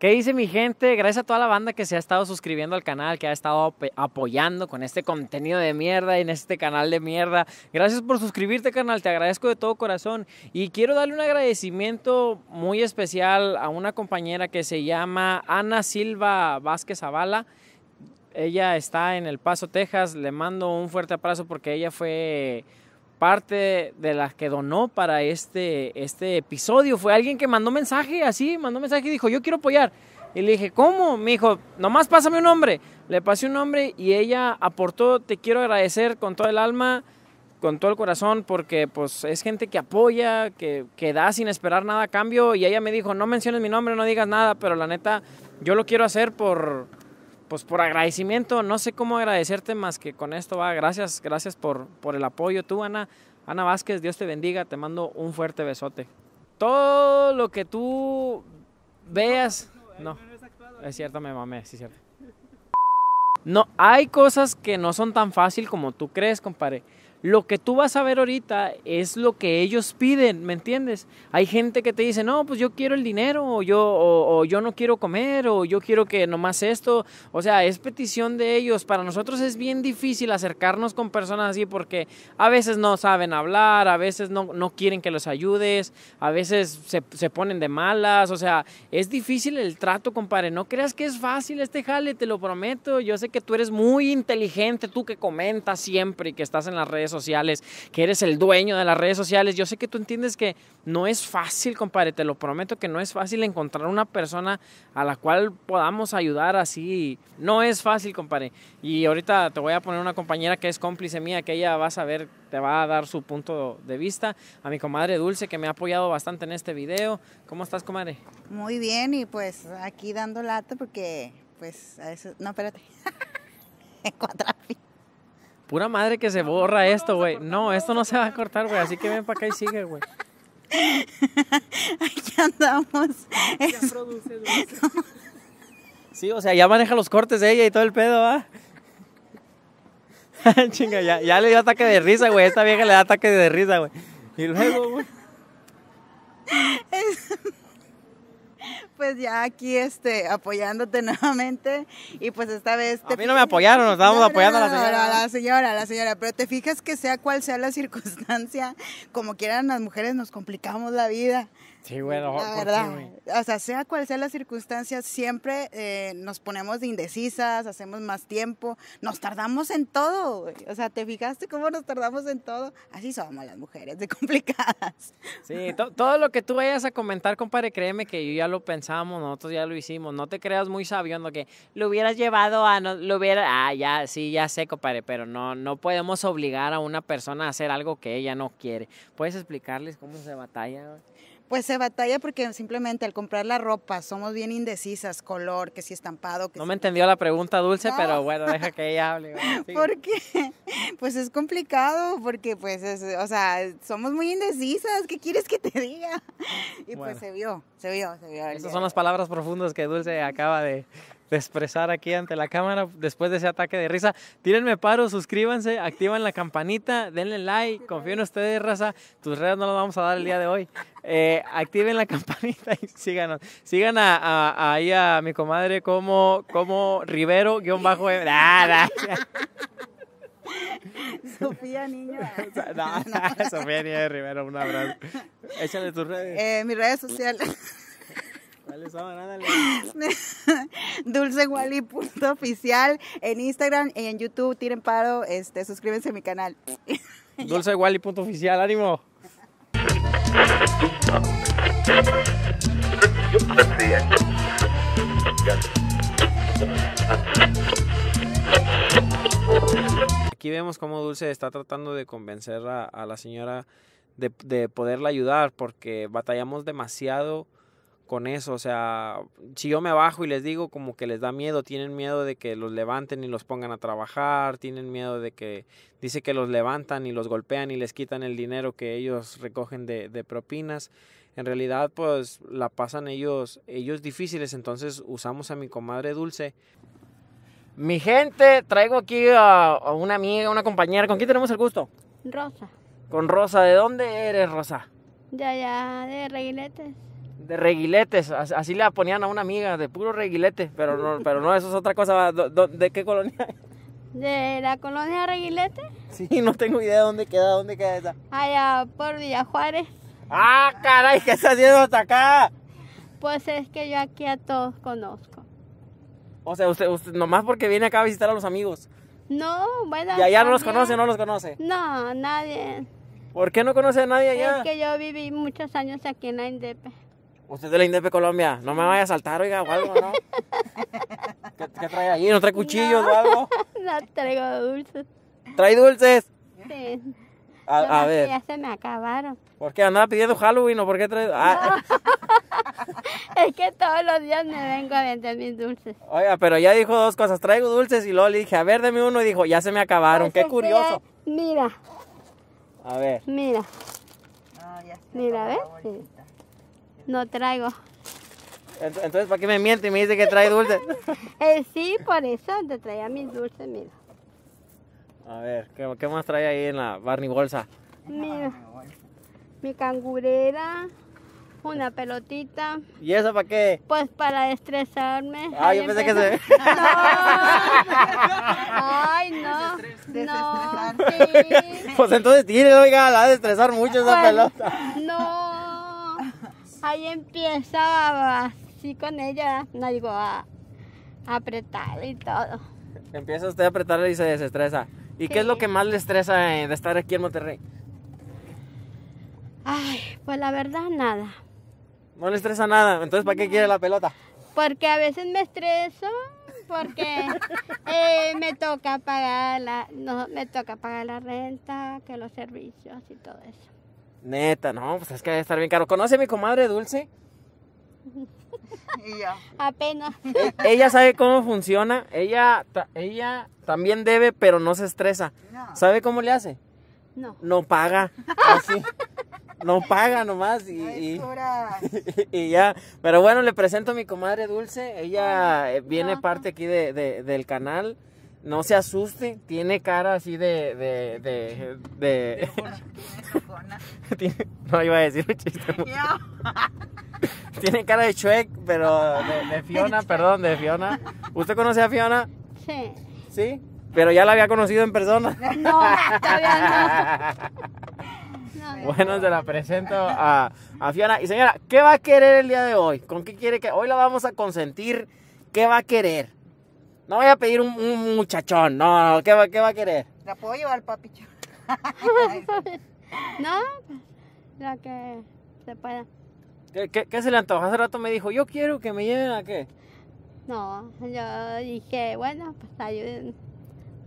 ¿Qué dice mi gente? Gracias a toda la banda que se ha estado suscribiendo al canal, que ha estado apoyando con este contenido de mierda en este canal de mierda. Gracias por suscribirte, canal, te agradezco de todo corazón. Y quiero darle un agradecimiento muy especial a una compañera que se llama Ana Silva Vázquez Zavala. Ella está en El Paso, Texas. Le mando un fuerte abrazo porque ella fue parte de las que donó para este, este episodio fue alguien que mandó mensaje así, mandó mensaje y dijo, yo quiero apoyar. Y le dije, ¿cómo? Me dijo, nomás pásame un nombre. Le pasé un nombre y ella aportó, te quiero agradecer con todo el alma, con todo el corazón, porque pues es gente que apoya, que, que da sin esperar nada a cambio. Y ella me dijo, no menciones mi nombre, no digas nada, pero la neta, yo lo quiero hacer por, pues por agradecimiento, no sé cómo agradecerte más que con esto, va, gracias, gracias por, por el apoyo. Tú, Ana, Ana Vázquez, Dios te bendiga, te mando un fuerte besote. Todo lo que tú veas, no, es cierto, me mamé, sí es cierto. No, hay cosas que no son tan fácil como tú crees, compadre. Lo que tú vas a ver ahorita es lo que ellos piden, ¿me entiendes? Hay gente que te dice, no, pues yo quiero el dinero, o yo, o, yo no quiero comer, o yo quiero que nomás esto. O sea, es petición de ellos. Para nosotros es bien difícil acercarnos con personas así porque a veces no saben hablar, a veces no, quieren que los ayudes, a veces se, se ponen de malas. O sea, es difícil el trato, compadre. No creas que es fácil este jale, te lo prometo. Yo sé que tú eres muy inteligente, tú que comentas siempre y que estás en las redes sociales, que eres el dueño de las redes sociales. Yo sé que tú entiendes que no es fácil, compadre, te lo prometo que no es fácil encontrar una persona a la cual podamos ayudar así. No es fácil, compadre. Y ahorita te voy a poner una compañera que es cómplice mía, que ella va a saber, te va a dar su punto de vista. A mi comadre Dulce, que me ha apoyado bastante en este video. ¿Cómo estás, comadre? Muy bien, y pues aquí dando lata porque, pues, a No, espérate. Pura madre que se borra esto, güey. No, esto no se va a cortar, güey. Así que ven para acá y sigue, güey. Aquí andamos. Ya produce Sí, o sea, ya maneja los cortes de ella y todo el pedo, ¿ah? Chinga, ya, ya, le dio ataque de risa, güey. Esta vieja le da ataque de risa, güey. Y luego, güey pues ya aquí este, apoyándote nuevamente. Y pues esta vez... Te a mí no me apoyaron, nos estábamos apoyando a la señora. la señora, la señora. Pero te fijas que sea cual sea la circunstancia, como quieran las mujeres nos complicamos la vida. Sí, bueno, la verdad. O sea, sea cual sea la circunstancia, siempre eh, nos ponemos indecisas, hacemos más tiempo, nos tardamos en todo. O sea, ¿te fijaste cómo nos tardamos en todo? Así somos las mujeres, de complicadas. Sí, todo lo que tú vayas a comentar, compadre, créeme que yo ya lo pensamos, nosotros ya lo hicimos. No te creas muy sabio lo que lo hubieras llevado a. No, lo hubiera. Ah, ya, sí, ya sé, compadre, pero no, no podemos obligar a una persona a hacer algo que ella no quiere. ¿Puedes explicarles cómo se batalla? Pues se batalla porque simplemente al comprar la ropa somos bien indecisas, color, que si estampado. no me entendió la pregunta dulce, pero bueno, deja que ella hable. ¿Por qué? Pues es complicado porque pues, es, o sea, somos muy indecisas, ¿qué quieres que te diga? Y pues se vio, se vio, se vio. Esas son las palabras profundas que Dulce acaba de, de expresar aquí ante la cámara después de ese ataque de risa. Tírenme paro, suscríbanse, activan la campanita, denle like, confío en ustedes, raza. Tus redes no las vamos a dar el día de hoy. Eh, activen la campanita y síganos. Sigan a, ahí a mi comadre como, como Rivero, guión bajo. Nah, nah. Sofía Niña No, no. Sofía de Rivero, un abrazo. Échale tus redes. Eh, mis redes sociales. Dulce Wally punto oficial en Instagram y en YouTube. Tiren paro, este, suscríbanse a mi canal. Dulce Wally punto oficial, ánimo. Aquí vemos cómo Dulce está tratando de convencer a, la señora de, de poderla ayudar porque batallamos demasiado con eso. O sea, si yo me bajo y les digo como que les da miedo, tienen miedo de que los levanten y los pongan a trabajar, tienen miedo de que dice que los levantan y los golpean y les quitan el dinero que ellos recogen de, propinas. En realidad, pues la pasan ellos, ellos difíciles, entonces usamos a mi comadre Dulce. Mi gente, traigo aquí a, una amiga, una compañera. ¿Con quién tenemos el gusto? Rosa. Con Rosa, ¿de dónde eres, Rosa? De ya de Reguiletes de reguiletes, así le ponían a una amiga, de puro reguilete, pero no, pero no eso es otra cosa. ¿De qué colonia? ¿De la colonia Reguilete? Sí, no tengo idea de dónde queda, dónde queda esa. Allá por Villa Juárez. ¡Ah, caray! ¿Qué estás haciendo hasta acá? Pues es que yo aquí a todos conozco. O sea, usted, usted nomás porque viene acá a visitar a los amigos. No, bueno. ¿Y allá no los conoce, no los conoce? No, nadie. ¿Por qué no conoce a nadie allá? Es que yo viví muchos años aquí en la Usted es de la INDEP Colombia, no me vaya a saltar, oiga, o algo, ¿no? ¿Qué, trae ahí? ¿No trae cuchillos o algo? No traigo dulces. ¿Trae dulces? Sí. A, ver. Ya se me acabaron. ¿Por qué andaba pidiendo Halloween o por qué trae...? Ah. es que todos los días me vengo a vender mis dulces. Oiga, pero ya dijo dos cosas, traigo dulces y luego le dije, a ver, deme uno y dijo, ya se me acabaron, pues qué curioso. mira. A ver. Mira. ya mira, a Sí. No traigo. Entonces, ¿para qué me miente y me dice que trae dulce? eh, sí, por eso te traía mis dulces, mira. A ver, ¿qué, más trae ahí en la Barney bolsa? Mira, mi cangurera, una pelotita. ¿Y eso para qué? Pues para estresarme ay ah, yo pensé que se... No. Ay, no. No, Pues entonces tiene, oiga, la va a destresar mucho esa pues, pelota. Ahí empieza así con ella, no digo a, apretar y todo. Empieza usted a apretar y se desestresa. ¿Y qué es lo que más le estresa eh, de estar aquí en Monterrey? Ay, pues la verdad nada. No le estresa nada, entonces ¿para qué quiere la pelota? Porque a veces me estreso porque eh, me toca pagar la no, me toca pagar la renta, que los servicios y todo eso. Neta, no, pues es que debe estar bien caro. ¿Conoce a mi comadre Dulce? ya. Apenas. E-, ella sabe cómo funciona. Ella, ella también debe, pero no se estresa. ¿Sabe cómo le hace? No. No paga. Así. No paga nomás y, y, ya. Pero bueno, le presento a mi comadre Dulce. Ella eh, viene parte aquí de, del canal. No se asuste. Tiene cara así de no iba a decir un chiste. Tiene cara de Shrek, pero de, Fiona, perdón, de Fiona. ¿Usted conoce a Fiona? Sí. ¿Sí? Pero ya la había conocido en persona. No, todavía no. bueno, se la presento a, Fiona. Y señora, ¿qué va a querer el día de hoy? ¿Con qué quiere que.? Hoy la vamos a consentir. ¿Qué va a querer? No voy a pedir un, muchachón. No, no, ¿qué va, ¿qué va a querer? La puedo llevar, papi. no, lo que se pueda. ¿Qué, qué, se le antoja? Hace rato me dijo, yo quiero que me lleven a qué. No, yo dije, bueno, pues ayuden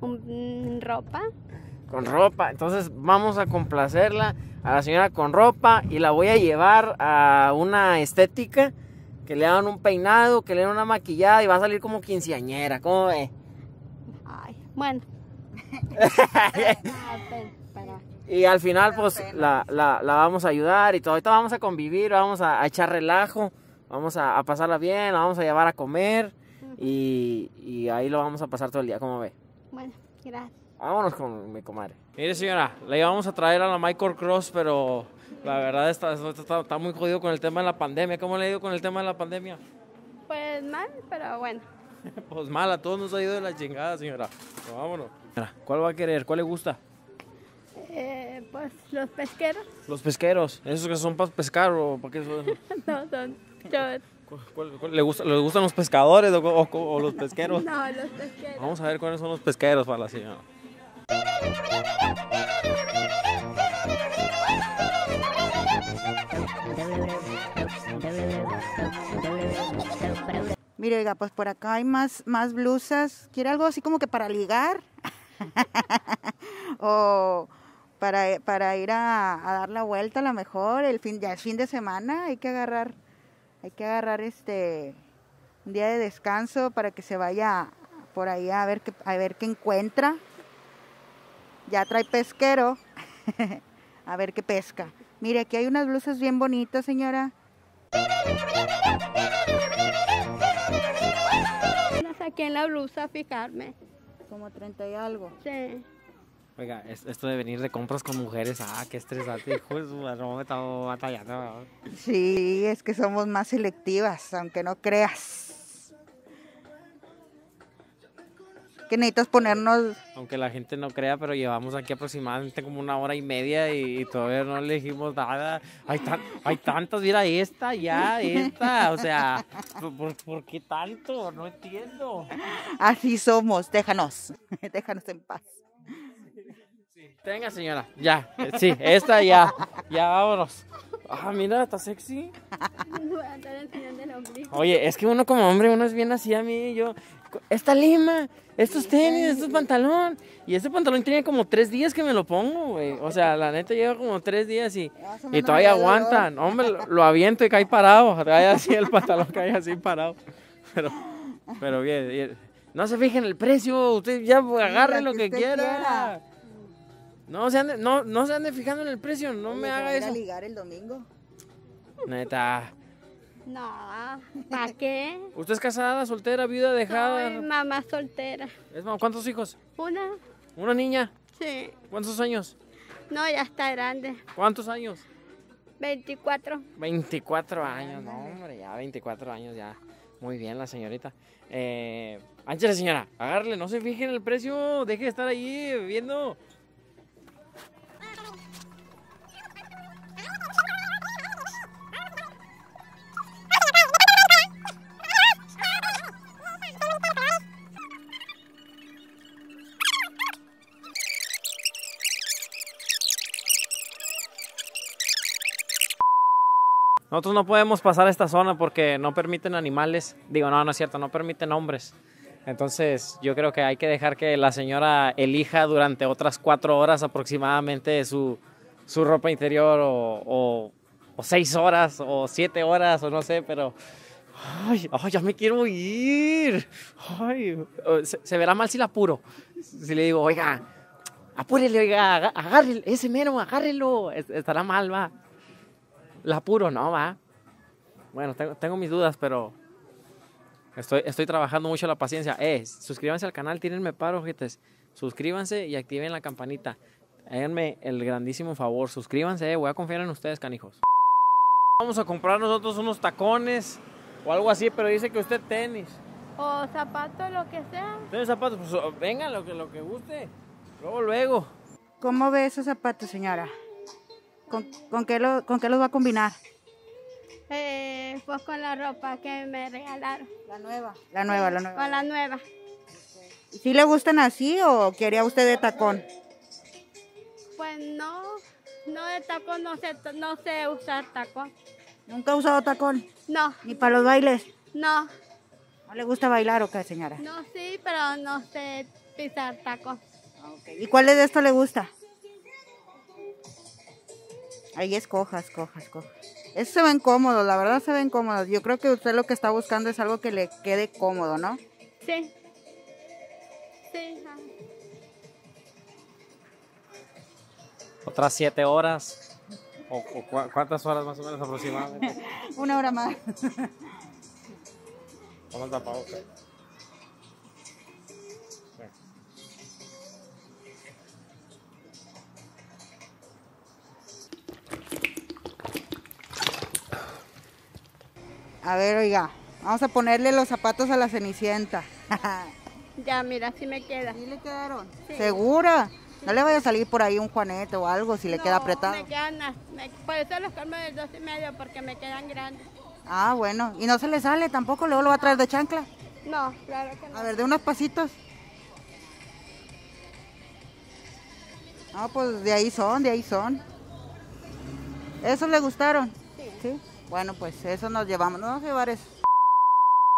un, mm, ropa. Con ropa, entonces vamos a complacerla a la señora con ropa y la voy a llevar a una estética que le hagan un peinado, que le den una maquillada y va a salir como quinceañera, ¿cómo ve? Ay, bueno. Ah, y al final, pues, la, vamos a ayudar y todo. Ahorita vamos a convivir, vamos a, echar relajo, vamos a, a, pasarla bien, la vamos a llevar a comer y, ahí lo vamos a pasar todo el día, ¿cómo ve. Bueno, gracias. Vámonos con mi comadre. Mire, señora, le íbamos a traer a la Michael Cross, pero la verdad está, está, muy jodido con el tema de la pandemia. ¿Cómo le ha ido con el tema de la pandemia? Pues mal, pero bueno. pues mal, a todos nos ha ido de la chingada, señora. vámonos. ¿Cuál va a querer? ¿Cuál le gusta? los pesqueros. Los pesqueros, esos que son para pescar o para qué son. no, son le, gustan los pescadores o, los pesqueros? No, los pesqueros. Vamos a ver cuáles son los pesqueros para la señora. Mire, oiga, pues por acá hay más, más blusas. ¿Quiere algo así como que para ligar? o eh, para, ir a, dar la vuelta a lo mejor, el fin, ya es fin de semana, hay que agarrar, hay que agarrar este un día de descanso para que se vaya por ahí a ver qué, a ver qué encuentra. Ya trae pesquero, a ver qué pesca. Mire, aquí hay unas blusas bien bonitas, señora. Aquí en la blusa fijarme. Como 30 y algo. Sí. Oiga, esto de venir de compras con mujeres, ah, qué estresante, hijo, no me estaba batallando. Sí, es que somos más selectivas, aunque no creas. Que necesitas ponernos... Aunque la gente no crea, pero llevamos aquí aproximadamente como una hora y media y, todavía no elegimos nada. Hay, tan, hay tantas, mira, esta, ya, esta, o sea, ¿por qué tanto? No entiendo. Así somos, déjanos, déjanos en paz. Tenga, señora. Ya. Sí, esta ya. Ya vámonos. Ah, mira, está sexy. Oye, es que uno como hombre, uno es bien así a mí. Yo, esta lima, estos tenis, estos pantalón. Y este pantalón tiene como tres días que me lo pongo, güey. O sea, la neta lleva como tres días y, ah, todavía aguantan. Hombre, lo aviento y cae parado. así el pantalón, cae así parado. Pero, pero bien, No se fijen el precio, ustedes ya agarren lo que, quieran. No se ande, no, no se ande fijando en el precio, no me haga eso. a ligar el domingo? Neta. No, ¿para qué? ¿Usted es casada, soltera, viuda, dejada? Soy mamá soltera. ¿Cuántos hijos? Una. ¿Una niña? Sí. ¿Cuántos años? No, ya está grande. ¿Cuántos años? 24. 24 años, no, hombre, ya 24 años ya. Muy bien, la señorita. Eh, señora, agárrele, no se fije en el precio, deje de estar ahí viendo. Nosotros no podemos pasar a esta zona porque no permiten animales. Digo, no, no es cierto, no permiten hombres. Entonces, yo creo que hay que dejar que la señora elija durante otras cuatro horas aproximadamente su, su ropa interior o, o, o, seis horas o siete horas o no sé, pero... Ay, ya me quiero ir. Ay, se, se, verá mal si la apuro. Si le digo, oiga, apúrele, oiga, agárrele, ese mero, agárrelo. Estará mal, va. La puro no, va. Bueno, tengo, mis dudas, pero estoy, estoy trabajando mucho la paciencia. Eh, suscríbanse al canal, tírenme paro, Suscríbanse y activen la campanita. Háganme el grandísimo favor, suscríbanse, eh, voy a confiar en ustedes, canijos. Vamos a comprar nosotros unos tacones o algo así, pero dice que usted tenis. O zapatos, lo que sea. Tenis zapatos? Pues venga, lo que, lo que guste. Luego, luego. ¿Cómo ve esos zapatos, señora? ¿Con, qué, lo, los va a combinar? Eh, pues con la ropa que me regalaron. La nueva. La nueva, la nueva. Con la nueva. ¿Sí le gustan así o quería usted de tacón? Pues no, no de tacón, no sé, usar tacón. ¿Nunca ha usado tacón? No. ¿Ni para los bailes? No. ¿No le gusta bailar o qué, señora? No, sí, pero no sé pisar tacón. ¿Y cuál de estos le gusta? Ahí es cojas, cojas, cojas. Eso se ven cómodos, la verdad se ven incómodo. Yo creo que usted lo que está buscando es algo que le quede cómodo, ¿no? Sí. Sí. Otras siete horas. ¿O, cuántas horas más o menos aproximadamente? Una hora más. Vamos a tapabocas. A ver, oiga, vamos a ponerle los zapatos a la Cenicienta. ya, mira, sí me queda. ¿Sí le quedaron? ¿Segura? No le vaya a salir por ahí un juanete o algo si le queda apretado. me quedan, me, por eso los colmo de dos y medio, porque me quedan grandes. Ah, bueno. ¿Y no se le sale tampoco? ¿Luego lo va a traer de chancla? No, claro que no. A ver, de unos pasitos. No, pues de ahí son, de ahí son. ¿Esos le gustaron? Sí. ¿Sí? Bueno, pues eso nos llevamos, nos vamos a llevar eso.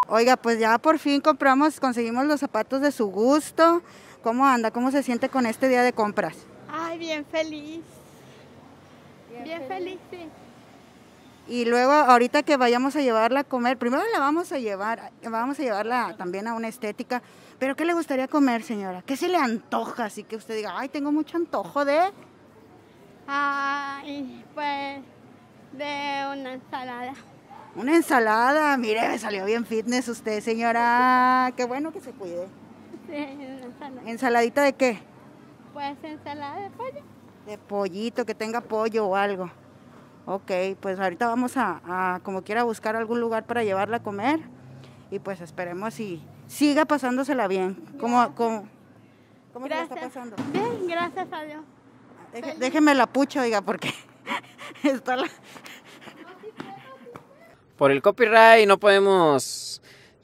Oiga, pues ya por fin compramos, conseguimos los zapatos de su gusto. ¿Cómo anda? ¿Cómo se siente con este día de compras? Ay, bien feliz. Bien, feliz. sí. Y luego ahorita que vayamos a llevarla a comer, primero la vamos a llevar, vamos a llevarla también a una estética. Pero ¿qué le gustaría comer, señora? ¿Qué se le antoja? Así que usted diga, ay, tengo mucho antojo de... Ay, pues de una ensalada. Una ensalada, mire, me salió bien fitness usted, señora. Qué bueno que se cuide. Sí, ensalada. ¿Ensaladita de qué? Pues ensalada de pollo. De pollito, que tenga pollo o algo. Ok, pues ahorita vamos a, como quiera buscar algún lugar para llevarla a comer. Y pues esperemos y siga pasándosela bien. ¿Cómo, cómo, cómo está pasando? Bien, gracias a Dios. Déjeme la pucha, oiga, qué por el copyright no podemos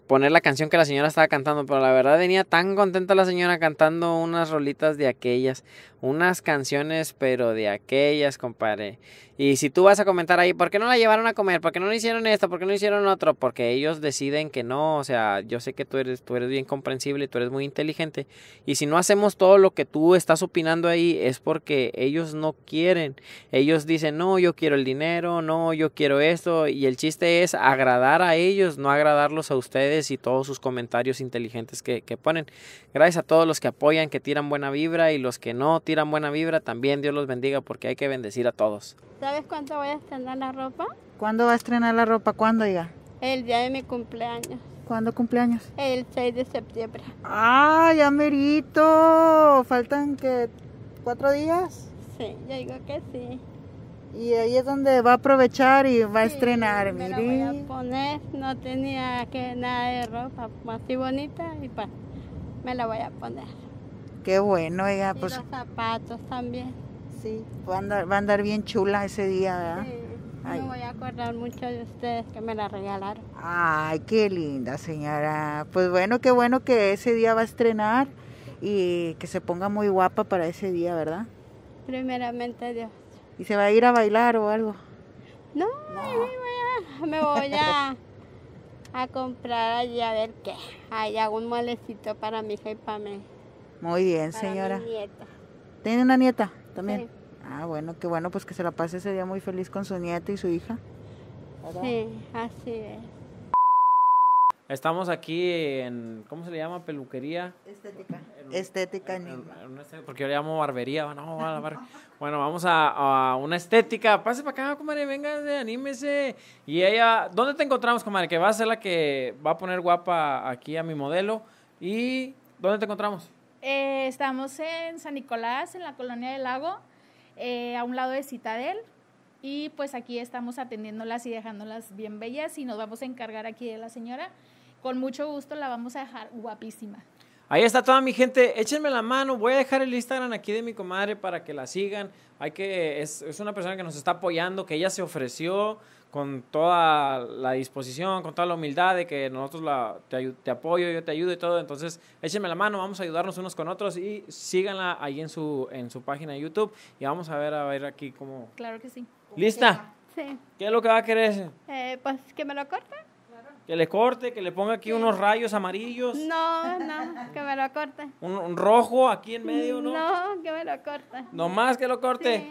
poner la canción que la señora estaba cantando, pero la verdad venía tan contenta la señora cantando unas rolitas de aquellas unas canciones, pero de aquellas, compadre. Y si tú vas a comentar ahí, ¿por qué no la llevaron a comer? ¿Por qué no le hicieron esto? ¿Por qué no le hicieron otro? Porque ellos deciden que no, o sea, yo sé que tú eres, tú eres bien comprensible, tú eres muy inteligente. Y si no hacemos todo lo que tú estás opinando ahí, es porque ellos no quieren. Ellos dicen, no, yo quiero el dinero, no, yo quiero esto. Y el chiste es agradar a ellos, no agradarlos a ustedes y todos sus comentarios inteligentes que, que ponen. Gracias a todos los que apoyan, que tiran buena vibra y los que no tiran buena vibra, también Dios los bendiga porque hay que bendecir a todos. ¿Sabes cuándo voy a estrenar la ropa? ¿Cuándo va a estrenar la ropa? ¿Cuándo, diga? El día de mi cumpleaños. ¿Cuándo cumpleaños? El 6 de septiembre. ¡Ah, ya merito! ¿Faltan que cuatro días? Sí, yo digo que sí. Y ahí es donde va a aprovechar y va a estrenar, me La voy a poner, no tenía que nada de ropa así bonita y pues me la voy a poner. Qué bueno, ella. pues, los zapatos también. Sí, va a, andar, bien chula ese día, ¿verdad? Sí. Me voy a acordar mucho de ustedes que me la regalaron. Ay, qué linda señora. Pues bueno, qué bueno que ese día va a estrenar y que se ponga muy guapa para ese día, ¿verdad? Primeramente Dios. ¿Y se va a ir a bailar o algo? No, me voy a, comprar allí a ver qué. Hay algún molecito para mi hija y para mí. Muy bien, señora. nieta. ¿Tiene una nieta también? Ah, bueno, qué bueno, pues que se la pase ese día muy feliz con su nieta y su hija. Sí, así es. Estamos aquí en, ¿cómo se le llama? Peluquería. Estética. estética este, Porque yo le llamo barbería. No, bueno, vamos a, una estética. Pase para acá, comadre, venga, anímese. Y ella, ¿dónde te encontramos, comadre? Que va a ser la que va a poner guapa aquí a mi modelo. ¿Y dónde te encontramos? Eh, estamos en San Nicolás, en la colonia del lago, eh, a un lado de Citadel. Y pues aquí estamos atendiéndolas y dejándolas bien bellas y nos vamos a encargar aquí de la señora. Con mucho gusto la vamos a dejar guapísima. Ahí está toda mi gente, échenme la mano, voy a dejar el Instagram aquí de mi comadre para que la sigan. Hay que, es, es una persona que nos está apoyando, que ella se ofreció, con toda la disposición, con toda la humildad de que nosotros la, te, apoyo, yo te ayudo y todo. Entonces, échenme la mano, vamos a ayudarnos unos con otros y síganla ahí en su, en su página de YouTube y vamos a ver, a ver aquí cómo... Claro que sí. ¿Lista? Sí. ¿Qué es lo que va a querer? Eh, pues que me lo Claro Que le corte, que le ponga aquí unos rayos amarillos. No, no, que me lo corte. Un, rojo aquí en medio, ¿no? que me lo corte. más que lo corte.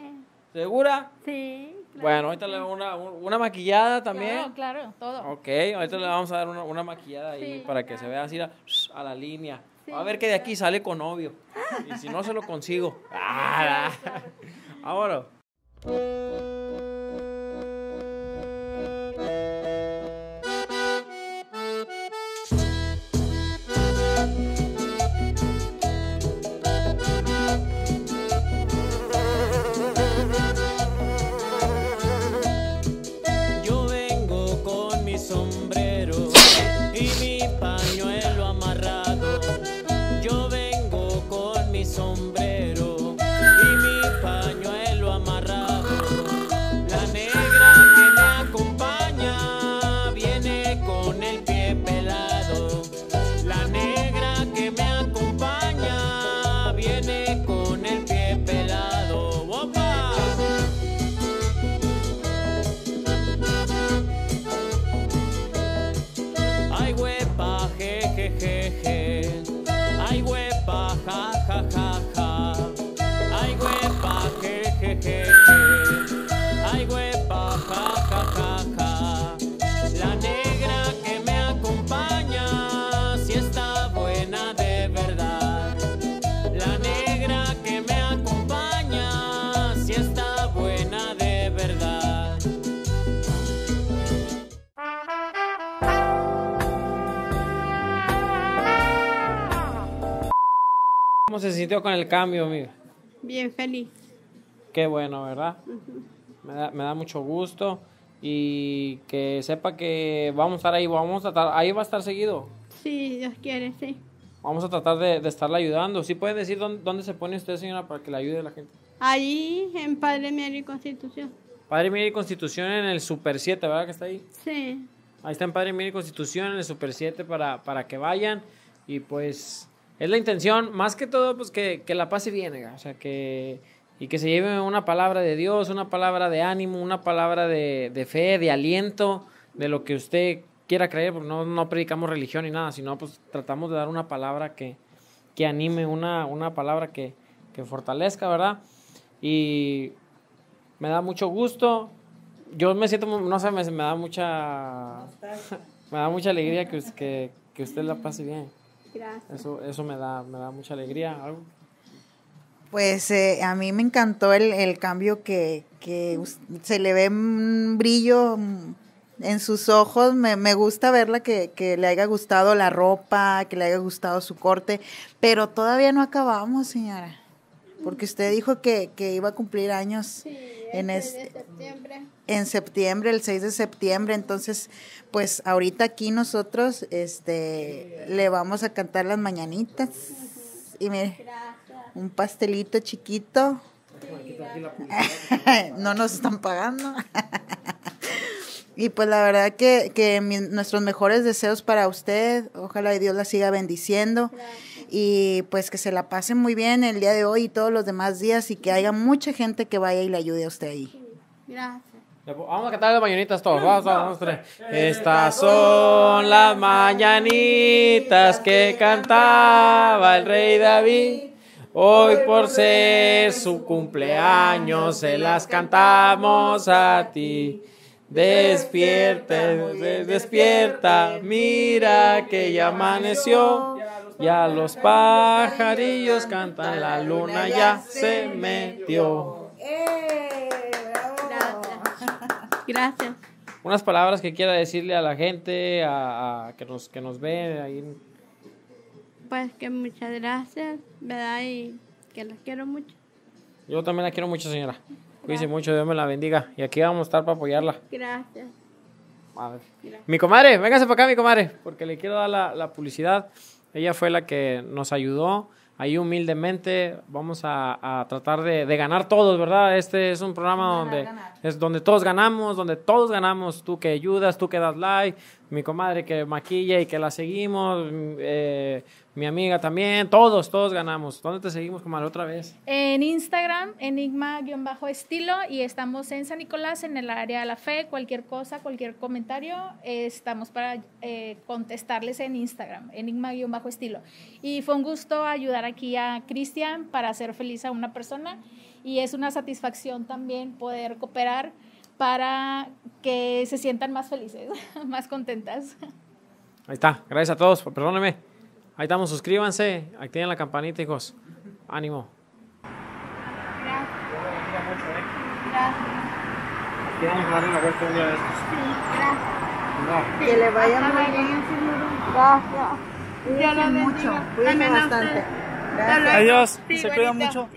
¿Segura? Sí. Bueno, ahorita le una, una maquillada también. Claro, claro, todo. Ok, ahorita le vamos a dar una, maquillada ahí para que se vea así a la línea. a ver que de aquí sale con novio. Y si no, se lo consigo. Ah, ahora. Vámonos. con el cambio, amiga? Bien feliz. Qué bueno, ¿verdad? me, da, mucho gusto y que sepa que vamos a estar ahí, vamos a estar, ahí va a estar seguido. Sí, Dios quiere, sí. Vamos a tratar de, de ayudando. ¿Sí puede decir dónde, se pone usted, señora, para que le ayude la gente? Ahí, en Padre mier y Constitución. Padre mier y Constitución en el Super 7, ¿verdad que está ahí? Sí. Ahí está en Padre mier y Constitución en el Super 7 para, para que vayan y pues es la intención, más que todo, pues que, la pase bien, o sea, que, y que se lleve una palabra de Dios, una palabra de ánimo, una palabra de, fe, de aliento, de lo que usted quiera creer, porque no, predicamos religión ni nada, sino pues tratamos de dar una palabra que, que anime, una, una palabra que, fortalezca, ¿verdad? Y me da mucho gusto, yo me siento, no sé, me, da mucha, me da mucha alegría que, que, que usted la pase bien. Eso, eso me, da, me da mucha alegría. Pues eh, a mí me encantó el, el cambio que, que, se le ve un brillo en sus ojos. Me, gusta verla que, que, le haya gustado la ropa, que le haya gustado su corte, pero todavía no acabamos, señora porque usted dijo que, iba a cumplir años en, este, septiembre. en septiembre, el 6 de septiembre. Entonces, pues ahorita aquí nosotros este, le vamos a cantar las mañanitas. Y mire, un pastelito chiquito. no nos están pagando. Y pues la verdad que, nuestros mejores deseos para usted, ojalá y Dios la siga bendiciendo y pues que se la pasen muy bien el día de hoy y todos los demás días y que haya mucha gente que vaya y le ayude a usted ahí. Gracias. Pues, vamos a cantar las mañanitas todos. Vamos, eh, Estas son las mañanitas que cantaba el rey David. Hoy por ser su cumpleaños se las cantamos a ti. Despierta, despierta, mira que ya amaneció. Ya los pajarillos cantan, la luna ya se metió. Gracias. Unas palabras que quiera decirle a la gente a, que, nos, que nos ve ahí. Pues que muchas gracias, ¿verdad? Y que las quiero mucho. Yo también la quiero mucho, señora. Cuídense mucho, Dios me la bendiga. Y aquí vamos a estar para apoyarla. Gracias. Mi comadre, véngase para acá, mi comadre, porque le quiero dar la, la publicidad. Ella fue la que nos ayudó ahí humildemente. Vamos a, a tratar de, de, ganar todos, ¿verdad? Este es un programa donde es donde todos ganamos, donde todos ganamos. Tú que ayudas, tú que das like, mi comadre que maquilla y que la seguimos, eh, mi amiga también, todos, todos ganamos. ¿Dónde te seguimos, comadre, otra vez? En Instagram, enigma-estilo, y estamos en San Nicolás, en el área de la fe. Cualquier cosa, cualquier comentario, estamos para eh, contestarles en Instagram, enigma-estilo. Y fue un gusto ayudar aquí a Cristian para hacer feliz a una persona y es una satisfacción también poder cooperar para que se sientan más felices, más contentas. Ahí está, gracias a todos, perdónenme. Ahí estamos, suscríbanse, activen la campanita, hijos. Ánimo. Gracias. Gracias. Que Gracias. Que le vaya muy bien. Gracias. Cuídense mucho, cuídense bastante. Gracias. Adiós, se cuidan mucho.